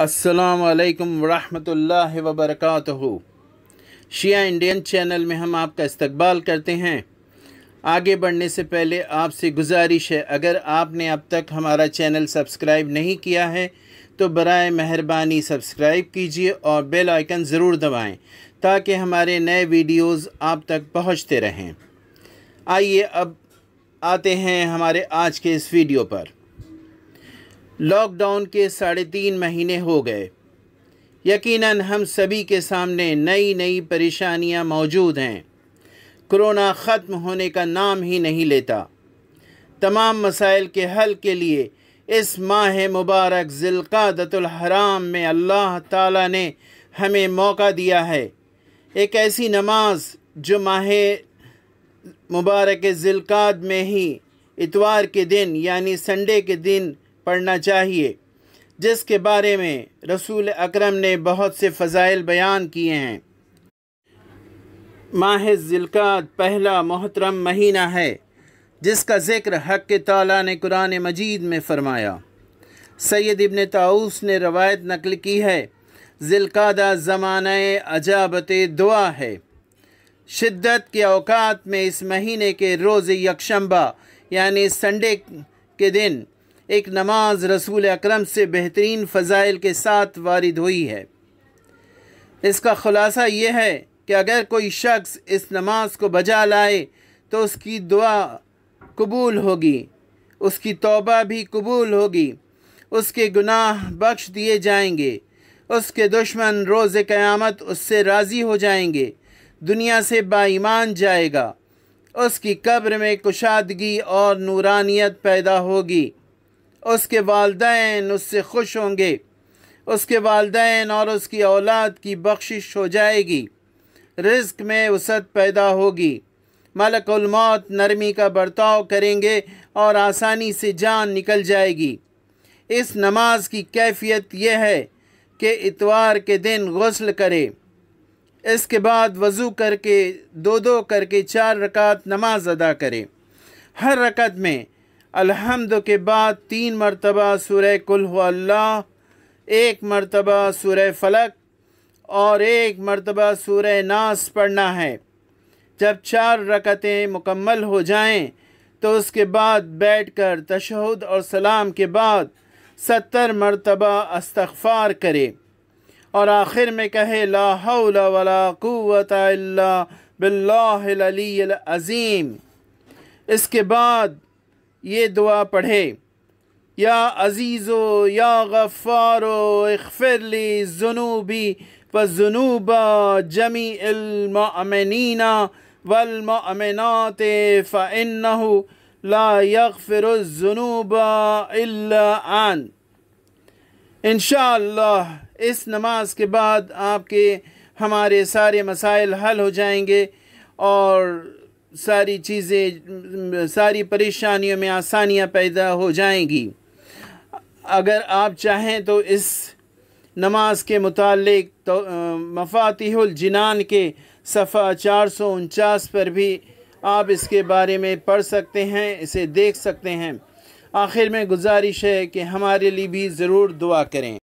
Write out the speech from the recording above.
असलकम वरहमल वबरक शिया Indian channel में हम आपका इस्तबाल करते हैं आगे बढ़ने से पहले आपसे गुजारिश है अगर आपने अब तक हमारा चैनल सब्सक्राइब नहीं किया है तो बर मेहरबानी सब्सक्राइब कीजिए और बेल आइकन ज़रूर दबाएं ताकि हमारे नए वीडियोस आप तक पहुंचते रहें आइए अब आते हैं हमारे आज के इस वीडियो पर लॉकडाउन के साढ़े तीन महीने हो गए यकीनन हम सभी के सामने नई नई परेशानियां मौजूद हैं कोरोना ख़त्म होने का नाम ही नहीं लेता तमाम मसाइल के हल के लिए इस माह मुबारक हराम में अल्लाह ताला ने हमें मौका दिया है एक ऐसी नमाज जो माह मुबारक ज़िलक़ाद में ही इतवार के दिन यानी संडे के दिन पढ़ना चाहिए जिसके बारे में रसूल अकरम ने बहुत से फ़ज़ाइल बयान किए हैं माह ज़िलकात पहला मोहतरम महीना है जिसका ज़िक्र हक के ताला ने कुरान मजीद में फ़रमाया सैद इबन ताउस ने रवायत नकल की है ज़िलकादा ज़मान अजाबत दुआ है शिद्दत के अवकात में इस महीने के रोज़ यकशंबा यानी संडे के दिन एक नमाज रसूल अकरम से बेहतरीन फ़ज़ाइल के साथ वारिद हुई है इसका ख़ुलासा यह है कि अगर कोई शख्स इस नमाज को बजा लाए तो उसकी दुआ कबूल होगी उसकी तौबा भी कबूल होगी उसके गुनाह बख्श दिए जाएंगे उसके दुश्मन रोज़ क़यामत उससे राज़ी हो जाएंगे दुनिया से बाईमान जाएगा उसकी कब्र में कुशादगी और नूरानियत पैदा होगी उसके वालदेन उससे खुश होंगे उसके वालदेन और उसकी औलाद की बख्शिश हो जाएगी रिस्क में वसत पैदा होगी मलकुलमौत नरमी का बर्ताव करेंगे और आसानी से जान निकल जाएगी इस नमाज की कैफियत यह है कि इतवार के दिन गसल करे इसके बाद वज़ू करके दो दो करके चार रकात नमाज अदा करें हर रकत में अलहमद के बाद तीन मरतबा सुरह कुल अल्लाह एक मरतबा सुरह फलक और एक मरतबा सुरह नास पढ़ना है जब चार रकतें मुकम्मल हो जाएं तो उसके बाद बैठकर तशहद और सलाम के बाद सत्तर मरतबा अस्तफ़ार करे और आखिर में कहे ला हौला इसके बाद ये दुआ पढ़े या अज़ीज़ो या गफ़ारो इफ़रली जुनूबी व जुनूबा जमी इलमिना वलमनात फ़िन ला यकफ़िर जुनूबा आन इनशा इस नमाज के बाद आपके हमारे सारे मसाइल हल हो जाएंगे और सारी चीज़ें सारी परेशानियों में आसानियां पैदा हो जाएंगी अगर आप चाहें तो इस नमाज के मुतालिक तो मफातिहलजनान के सफ़ा चार सौ उनचास पर भी आप इसके बारे में पढ़ सकते हैं इसे देख सकते हैं आखिर में गुजारिश है कि हमारे लिए भी ज़रूर दुआ करें